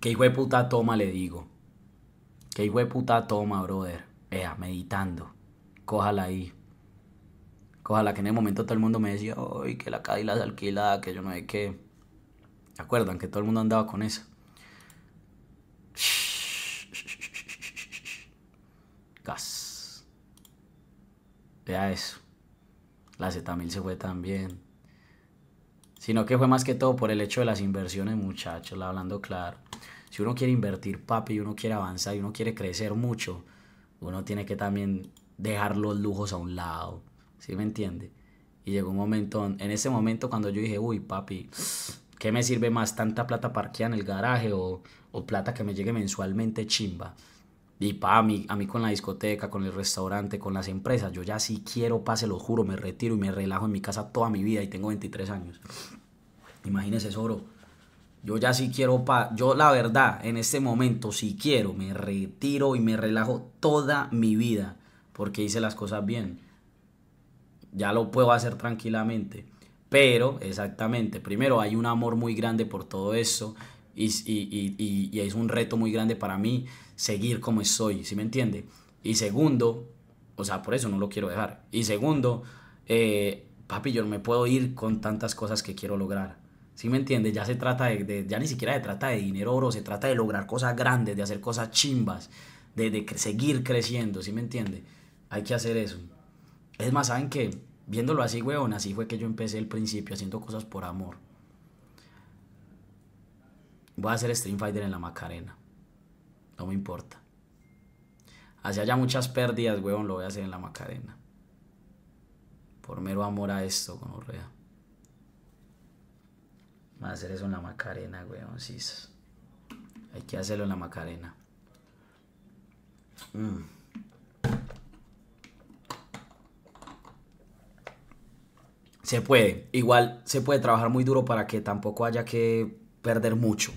que hijo de puta toma, le digo. que hijo de puta toma, brother. Vea, meditando. Cójala ahí. Cójala que en el momento todo el mundo me decía, ay, que la caída la alquila, que yo no sé qué. acuerdan? Que todo el mundo andaba con eso. Gas. Vea eso. La Z1000 se fue también. Sino que fue más que todo por el hecho de las inversiones, muchachos, La hablando claro si uno quiere invertir, papi, y uno quiere avanzar, y uno quiere crecer mucho, uno tiene que también dejar los lujos a un lado. ¿Sí me entiende? Y llegó un momento, en ese momento cuando yo dije, uy, papi, ¿qué me sirve más tanta plata parqueada en el garaje o, plata que me llegue mensualmente chimba? Y pa, a mí, a con la discoteca, con el restaurante, con las empresas, yo ya sí quiero, pase, lo juro, me retiro y me relajo en mi casa toda mi vida y tengo 23 años. Imagínese eso, bro. Yo ya sí quiero pa Yo la verdad, en este momento, si quiero, me retiro y me relajo toda mi vida porque hice las cosas bien. Ya lo puedo hacer tranquilamente. Pero, exactamente, primero hay un amor muy grande por todo eso y, es un reto muy grande para mí seguir como soy, ¿sí me entiende? Y segundo, o sea, por eso no lo quiero dejar. Y segundo, eh, papi, yo no me puedo ir con tantas cosas que quiero lograr. ¿Sí me entiendes? Ya se trata de, ya ni siquiera se trata de dinero oro, se trata de lograr cosas grandes, de hacer cosas chimbas, de, seguir creciendo, ¿sí me entiendes? Hay que hacer eso. Es más, ¿saben qué? Viéndolo así, weón, así fue que yo empecé el principio, haciendo cosas por amor. Voy a hacer Stream Fighter en la Macarena. No me importa. Hacia allá muchas pérdidas, weón, lo voy a hacer en la Macarena. Por mero amor a esto, con gonorrea va a hacer eso en la Macarena, weón. Sí. Hay que hacerlo en la Macarena. Mm. Se puede. Igual se puede trabajar muy duro para que tampoco haya que perder mucho.